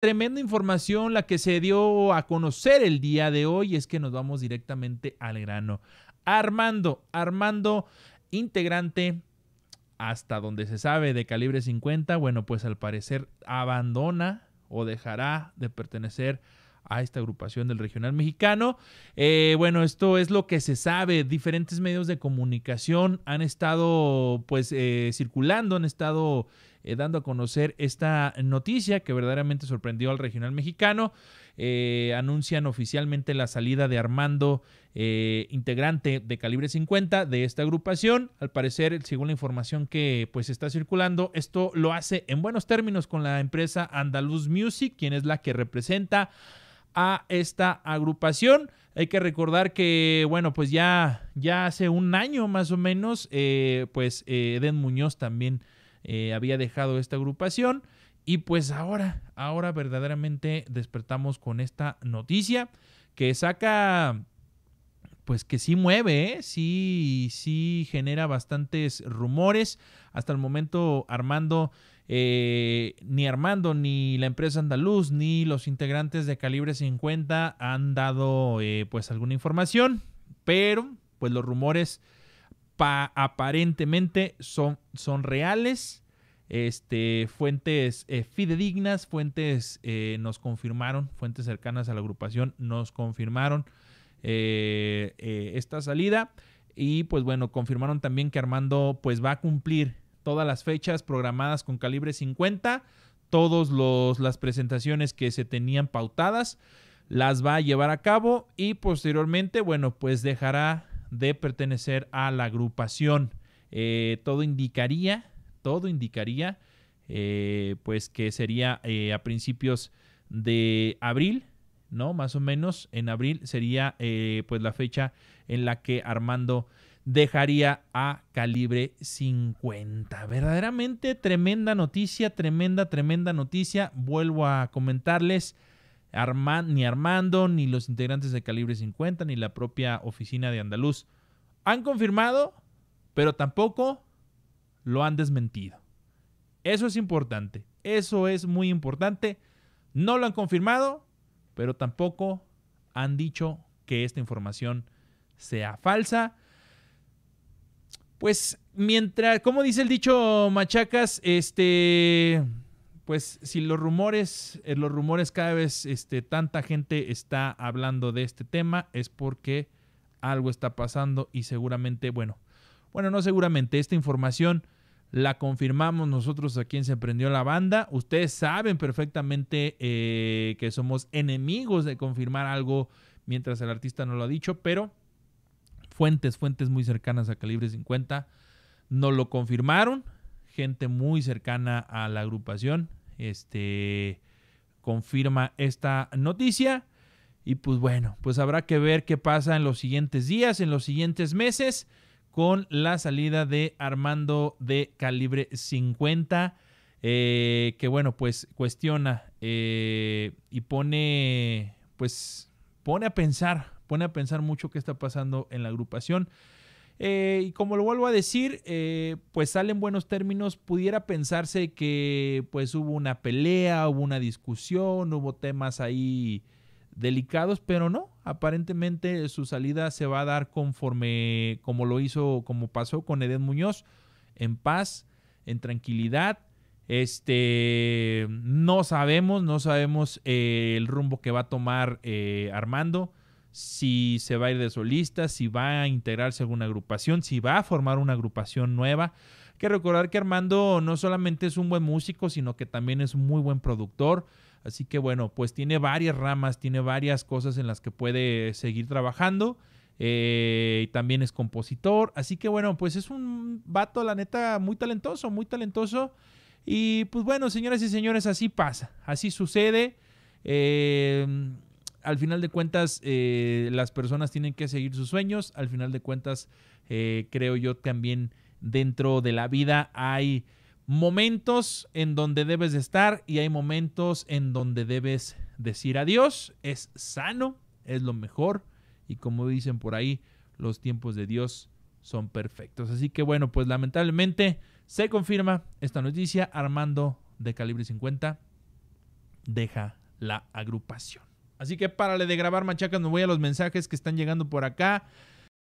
Tremenda información la que se dio a conocer el día de hoy es que nos vamos directamente al grano. Armando, Armando, integrante hasta donde se sabe de calibre 50, bueno, pues al parecer abandona o dejará de pertenecer a esta agrupación del regional mexicano. Eh, bueno, esto es lo que se sabe. Diferentes medios de comunicación han estado pues eh, circulando, han estado eh, dando a conocer esta noticia que verdaderamente sorprendió al regional mexicano. Eh, anuncian oficialmente la salida de Armando, eh, integrante de calibre 50 de esta agrupación. Al parecer, según la información que pues está circulando, esto lo hace en buenos términos con la empresa Andaluz Music, quien es la que representa a esta agrupación. Hay que recordar que, bueno, pues ya, ya hace un año más o menos, pues Eden Muñoz también eh, había dejado esta agrupación. Y pues ahora, ahora verdaderamente despertamos con esta noticia que saca, pues que sí mueve, ¿eh? sí, sí genera bastantes rumores. Hasta el momento Armando, eh, ni Armando, ni la empresa andaluz, ni los integrantes de Calibre 50 han dado pues alguna información, pero pues los rumores aparentemente son, son reales. Este, fuentes eh, fidedignas, fuentes eh, nos confirmaron, fuentes cercanas a la agrupación nos confirmaron eh, esta salida y pues bueno, confirmaron también que Armando pues va a cumplir todas las fechas programadas con calibre 50, todas las presentaciones que se tenían pautadas, las va a llevar a cabo y posteriormente, bueno, pues dejará de pertenecer a la agrupación. Eh, todo indicaría, todo indicaría, eh, pues que sería eh, a principios de abril, ¿no? Más o menos en abril sería pues la fecha en la que Armando dejaría a calibre 50. Verdaderamente tremenda noticia, tremenda, tremenda noticia. Vuelvo a comentarles, ni Armando, ni los integrantes de Calibre 50, ni la propia oficina de Andaluz. Han confirmado, pero tampoco lo han desmentido. Eso es importante, eso es muy importante. No lo han confirmado, pero tampoco han dicho que esta información sea falsa. Pues mientras, como dice el dicho Machacas, este pues si los rumores, eh, los rumores cada vez este, tanta gente está hablando de este tema, es porque algo está pasando y seguramente, bueno, bueno, no seguramente, esta información la confirmamos nosotros a quien se prendió la banda. Ustedes saben perfectamente eh, que somos enemigos de confirmar algo mientras el artista no lo ha dicho, pero fuentes, fuentes muy cercanas a Calibre 50 no lo confirmaron. Gente muy cercana a la agrupación este, confirma esta noticia. Y pues bueno, pues habrá que ver qué pasa en los siguientes días, en los siguientes meses, con la salida de Armando de calibre 50, eh, que bueno, pues cuestiona eh, y pone, pues pone a pensar, pone a pensar mucho qué está pasando en la agrupación. Eh, y como lo vuelvo a decir, eh, pues sale en buenos términos. Pudiera pensarse que pues hubo una pelea, hubo una discusión, hubo temas ahí delicados, pero no. Aparentemente su salida se va a dar conforme, como lo hizo, como pasó con Edén Muñoz, en paz, en tranquilidad. Este, no sabemos, no sabemos eh, el rumbo que va a tomar Armando si se va a ir de solista, si va a integrarse a alguna agrupación, si va a formar una agrupación nueva. Hay que recordar que Armando no solamente es un buen músico, sino que también es un muy buen productor. Así que bueno, pues tiene varias ramas, tiene varias cosas en las que puede seguir trabajando. Eh, y también es compositor. Así que bueno, pues es un vato, la neta, muy talentoso, muy talentoso. Y pues bueno, señoras y señores, así pasa, así sucede. Eh, al final de cuentas, eh, las personas tienen que seguir sus sueños. Al final de cuentas, eh, creo yo también dentro de la vida hay momentos en donde debes estar y hay momentos en donde debes decir adiós. Es sano, es lo mejor. Y como dicen por ahí, los tiempos de Dios son perfectos. Así que bueno, pues lamentablemente se confirma esta noticia. Armando de Calibre 50 deja la agrupación. Así que párale de grabar, machacas, me voy a los mensajes que están llegando por acá.